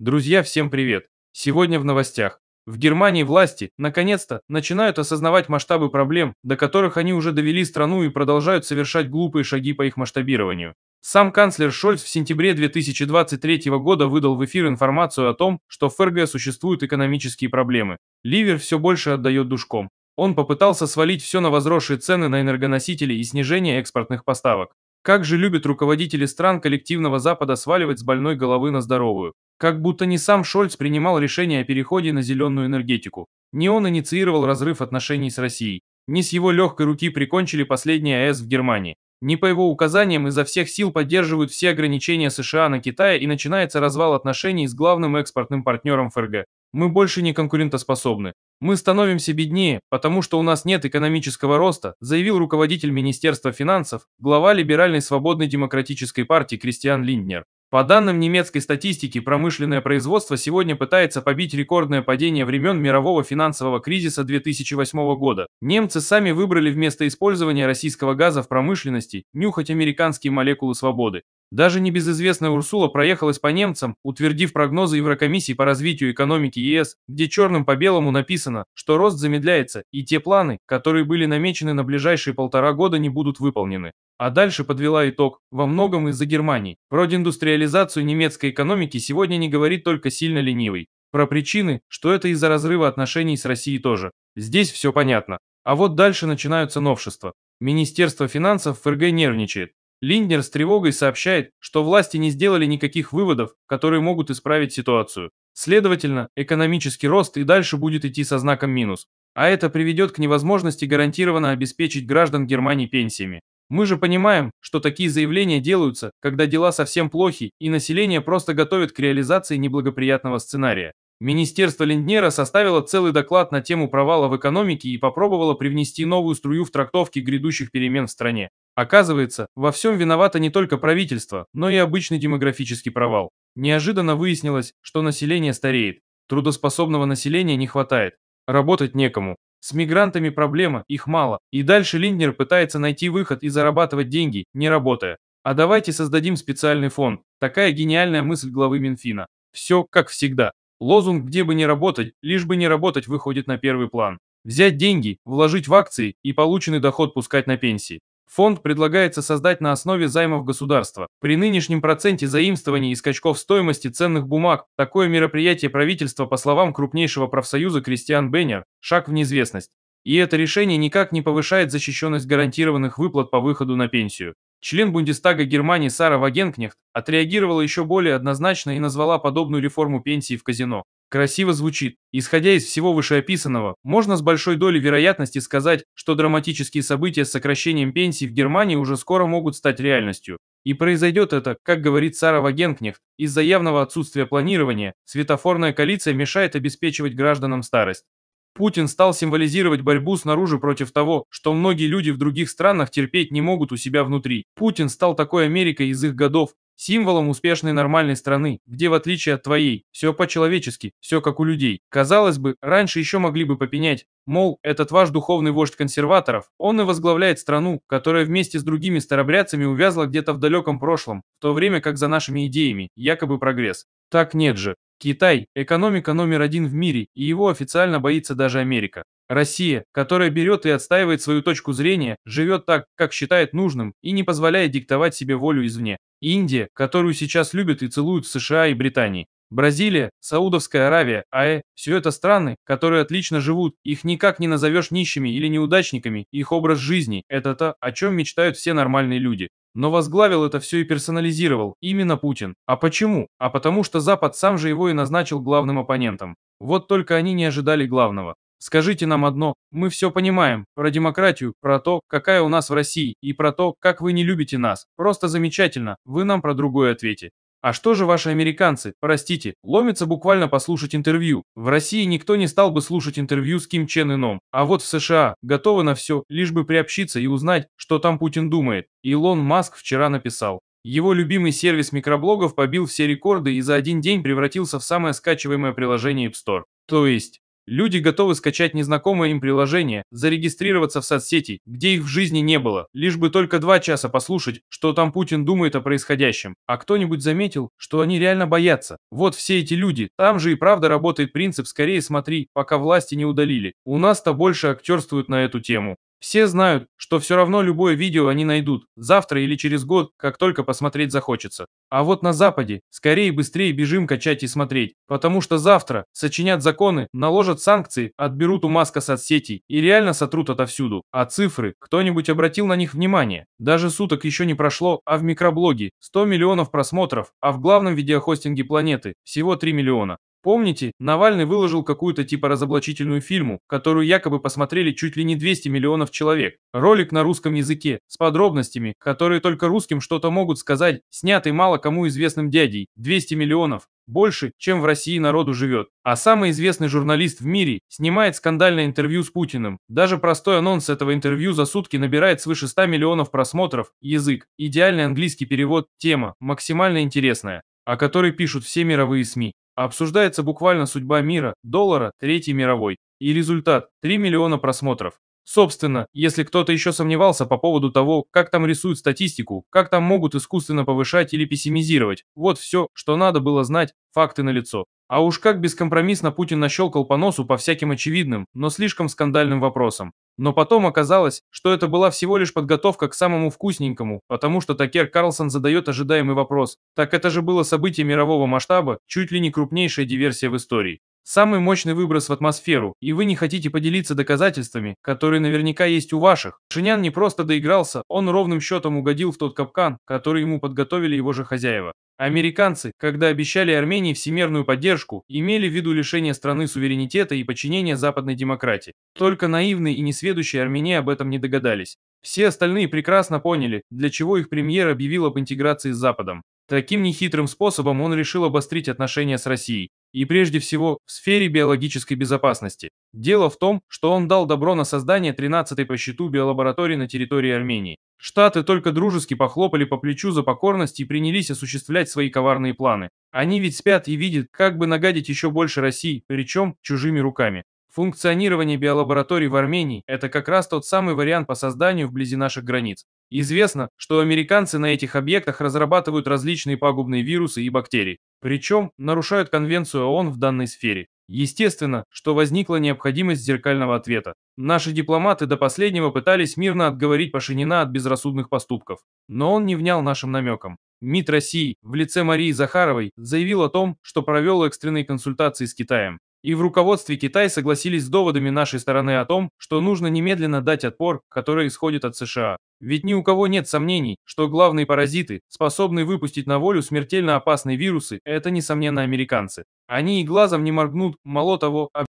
Друзья, всем привет! Сегодня в новостях. В Германии власти, наконец-то, начинают осознавать масштабы проблем, до которых они уже довели страну и продолжают совершать глупые шаги по их масштабированию. Сам канцлер Шольц в сентябре 2023 года выдал в эфир информацию о том, что в ФРГ существуют экономические проблемы. Ливер все больше отдает душком. Он попытался свалить все на возросшие цены на энергоносители и снижение экспортных поставок. Как же любят руководители стран коллективного Запада сваливать с больной головы на здоровую. Как будто не сам Шольц принимал решение о переходе на зеленую энергетику. Не он инициировал разрыв отношений с Россией. Не с его легкой руки прикончили последний АЭС в Германии. Не по его указаниям изо всех сил поддерживают все ограничения США на Китай и начинается развал отношений с главным экспортным партнером ФРГ. Мы больше не конкурентоспособны. Мы становимся беднее, потому что у нас нет экономического роста, заявил руководитель Министерства финансов, глава либеральной свободной демократической партии Кристиан Линднер. По данным немецкой статистики, промышленное производство сегодня пытается побить рекордное падение времен мирового финансового кризиса 2008 года. Немцы сами выбрали вместо использования российского газа в промышленности нюхать американские молекулы свободы. Даже небезызвестная Урсула проехалась по немцам, утвердив прогнозы Еврокомиссии по развитию экономики ЕС, где черным по белому написано, что рост замедляется, и те планы, которые были намечены на ближайшие полтора года, не будут выполнены. А дальше подвела итог, во многом из-за Германии. Про индустриализацию немецкой экономики сегодня не говорит только сильно ленивый. Про причины, что это из-за разрыва отношений с Россией тоже. Здесь все понятно. А вот дальше начинаются новшества. Министерство финансов ФРГ нервничает. Линдер с тревогой сообщает, что власти не сделали никаких выводов, которые могут исправить ситуацию. Следовательно, экономический рост и дальше будет идти со знаком минус. А это приведет к невозможности гарантированно обеспечить граждан Германии пенсиями. Мы же понимаем, что такие заявления делаются, когда дела совсем плохи и население просто готовит к реализации неблагоприятного сценария. Министерство Линднера составило целый доклад на тему провала в экономике и попробовало привнести новую струю в трактовки грядущих перемен в стране. Оказывается, во всем виновато не только правительство, но и обычный демографический провал. Неожиданно выяснилось, что население стареет. Трудоспособного населения не хватает. Работать некому. С мигрантами проблема, их мало. И дальше Линднер пытается найти выход и зарабатывать деньги, не работая. А давайте создадим специальный фонд. Такая гениальная мысль главы Минфина. Все как всегда. Лозунг «Где бы не работать, лишь бы не работать» выходит на первый план. Взять деньги, вложить в акции и полученный доход пускать на пенсии. Фонд предлагается создать на основе займов государства. При нынешнем проценте заимствований и скачков стоимости ценных бумаг такое мероприятие правительства, по словам крупнейшего профсоюза Кристиан Беннер, шаг в неизвестность. И это решение никак не повышает защищенность гарантированных выплат по выходу на пенсию. Член Бундестага Германии Сара Вагенкнехт отреагировала еще более однозначно и назвала подобную реформу пенсии в казино. Красиво звучит. Исходя из всего вышеописанного, можно с большой долей вероятности сказать, что драматические события с сокращением пенсий в Германии уже скоро могут стать реальностью. И произойдет это, как говорит Сара Вагенкнехт, из-за явного отсутствия планирования, светофорная коалиция мешает обеспечивать гражданам старость. Путин стал символизировать борьбу снаружи против того, что многие люди в других странах терпеть не могут у себя внутри. Путин стал такой Америкой из их годов, символом успешной нормальной страны, где в отличие от твоей, все по-человечески, все как у людей. Казалось бы, раньше еще могли бы попенять, мол, этот ваш духовный вождь консерваторов, он и возглавляет страну, которая вместе с другими старобрядцами увязла где-то в далеком прошлом, в то время как за нашими идеями, якобы прогресс. Так нет же. Китай – экономика номер один в мире, и его официально боится даже Америка. Россия, которая берет и отстаивает свою точку зрения, живет так, как считает нужным, и не позволяет диктовать себе волю извне. Индия, которую сейчас любят и целуют в США и Британии. Бразилия, Саудовская Аравия, АЭ – все это страны, которые отлично живут, их никак не назовешь нищими или неудачниками, их образ жизни – это то, о чем мечтают все нормальные люди. Но возглавил это все и персонализировал именно Путин. А почему? А потому что Запад сам же его и назначил главным оппонентом. Вот только они не ожидали главного. Скажите нам одно, мы все понимаем, про демократию, про то, какая у нас в России, и про то, как вы не любите нас. Просто замечательно, вы нам про другое ответите. А что же ваши американцы, простите, ломятся буквально послушать интервью? В России никто не стал бы слушать интервью с Ким Чен Ином, а вот в США готовы на все, лишь бы приобщиться и узнать, что там Путин думает. Илон Маск вчера написал. Его любимый сервис микроблогов побил все рекорды и за один день превратился в самое скачиваемое приложение App Store. То есть, Люди готовы скачать незнакомое им приложение, зарегистрироваться в соцсети, где их в жизни не было, лишь бы только два часа послушать, что там Путин думает о происходящем. А кто-нибудь заметил, что они реально боятся? Вот все эти люди, там же и правда работает принцип «скорее смотри, пока власти не удалили». У нас-то больше актерствуют на эту тему. Все знают, что все равно любое видео они найдут, завтра или через год, как только посмотреть захочется. А вот на Западе скорее и быстрее бежим качать и смотреть, потому что завтра сочинят законы, наложат санкции, отберут у Маска соцсетей и реально сотрут отовсюду. А цифры, кто-нибудь обратил на них внимание? Даже суток еще не прошло, а в микроблоге 100 миллионов просмотров, а в главном видеохостинге планеты всего 3 миллиона. Помните, Навальный выложил какую-то типа разоблачительную фильму, которую якобы посмотрели чуть ли не 200 миллионов человек. Ролик на русском языке, с подробностями, которые только русским что-то могут сказать, снятый мало кому известным дядей, 200 миллионов, больше, чем в России народу живет. А самый известный журналист в мире снимает скандальное интервью с Путиным. Даже простой анонс этого интервью за сутки набирает свыше 100 миллионов просмотров. Язык, идеальный английский перевод, тема, максимально интересная о которой пишут все мировые СМИ. Обсуждается буквально судьба мира, доллара, третий мировой. И результат – 3 миллиона просмотров. Собственно, если кто-то еще сомневался по поводу того, как там рисуют статистику, как там могут искусственно повышать или пессимизировать, вот все, что надо было знать, факты налицо. А уж как бескомпромиссно Путин нащелкал по носу по всяким очевидным, но слишком скандальным вопросам. Но потом оказалось, что это была всего лишь подготовка к самому вкусненькому, потому что Такер Карлсон задает ожидаемый вопрос. Так это же было событие мирового масштаба, чуть ли не крупнейшая диверсия в истории. Самый мощный выброс в атмосферу, и вы не хотите поделиться доказательствами, которые наверняка есть у ваших. Шинян не просто доигрался, он ровным счетом угодил в тот капкан, который ему подготовили его же хозяева. Американцы, когда обещали Армении всемирную поддержку, имели в виду лишение страны суверенитета и подчинение западной демократии. Только наивные и несведущие армяне об этом не догадались. Все остальные прекрасно поняли, для чего их премьер объявил об интеграции с Западом. Таким нехитрым способом он решил обострить отношения с Россией и прежде всего в сфере биологической безопасности. Дело в том, что он дал добро на создание 13-й по счету биолаборатории на территории Армении. Штаты только дружески похлопали по плечу за покорность и принялись осуществлять свои коварные планы. Они ведь спят и видят, как бы нагадить еще больше России, причем чужими руками. Функционирование биолабораторий в Армении – это как раз тот самый вариант по созданию вблизи наших границ. Известно, что американцы на этих объектах разрабатывают различные пагубные вирусы и бактерии, причем нарушают конвенцию ООН в данной сфере. Естественно, что возникла необходимость зеркального ответа. Наши дипломаты до последнего пытались мирно отговорить Пашинина от безрассудных поступков, но он не внял нашим намекам. МИД России в лице Марии Захаровой заявил о том, что провел экстренные консультации с Китаем. И в руководстве Китая согласились с доводами нашей стороны о том, что нужно немедленно дать отпор, который исходит от США. Ведь ни у кого нет сомнений, что главные паразиты, способные выпустить на волю смертельно опасные вирусы, это, несомненно, американцы. Они и глазом не моргнут, мало того,